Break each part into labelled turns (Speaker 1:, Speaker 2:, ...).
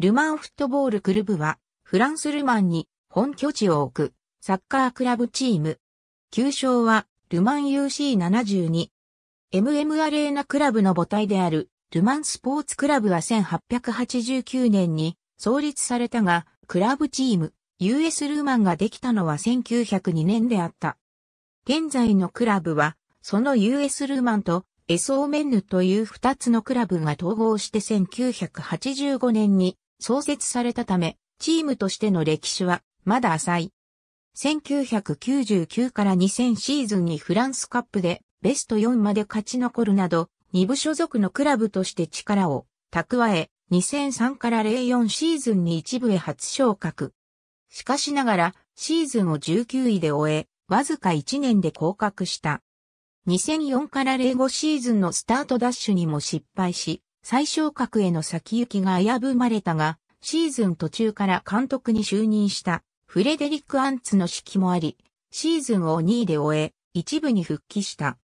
Speaker 1: ルマンフットボールクルブは、フランスルマンに本拠地を置くサッカークラブチーム。旧称は、ルマン UC72。MM アレーナクラブの母体である、ルマンスポーツクラブは1889年に創立されたが、クラブチーム、US ルーマンができたのは1902年であった。現在のクラブは、その US ルーマンとエソーメンヌという二つのクラブが統合して1985年に創設されたため、チームとしての歴史はまだ浅い。1999から2000シーズンにフランスカップでベスト4まで勝ち残るなど、2部所属のクラブとして力を蓄え、2003から04シーズンに一部へ初昇格。しかしながら、シーズンを19位で終え、わずか1年で降格した。2004から05シーズンのスタートダッシュにも失敗し、最小格への先行きが危ぶまれたが、シーズン途中から監督に就任したフレデリック・アンツの指揮もあり、シーズンを2位で終え、一部に復帰した。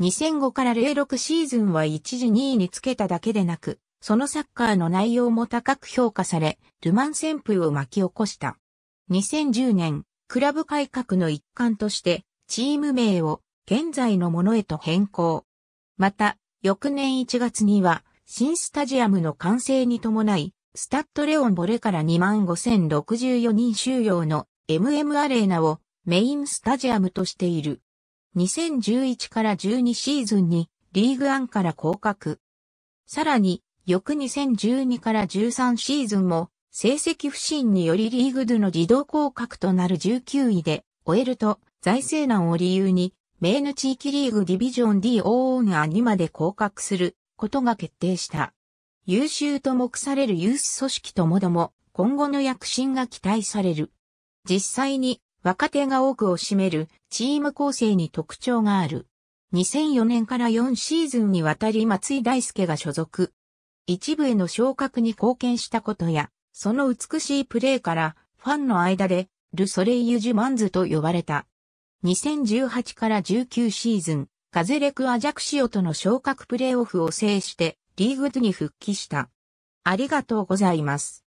Speaker 1: 2005から06シーズンは一時2位につけただけでなく、そのサッカーの内容も高く評価され、ルマン旋風を巻き起こした。2010年、クラブ改革の一環として、チーム名を現在のものへと変更。また、翌年1月には、新スタジアムの完成に伴い、スタッドレオンボレから25,064人収容の MM アレーナをメインスタジアムとしている。2011から12シーズンにリーグ1から降格。さらに、翌2012から13シーズンも成績不振によりリーグでの自動降格となる19位で終えると財政難を理由に、メーヌ地域リーグディビジョン D オーナーにまで降格することが決定した。優秀と目されるユース組織ともども、今後の躍進が期待される。実際に若手が多くを占めるチーム構成に特徴がある。2004年から4シーズンにわたり松井大輔が所属。一部への昇格に貢献したことや、その美しいプレーからファンの間でル・ソレイユ・ジュマンズと呼ばれた。2018から19シーズン、カゼレク・アジャクシオとの昇格プレーオフを制してリーグ2に復帰した。ありがとうございます。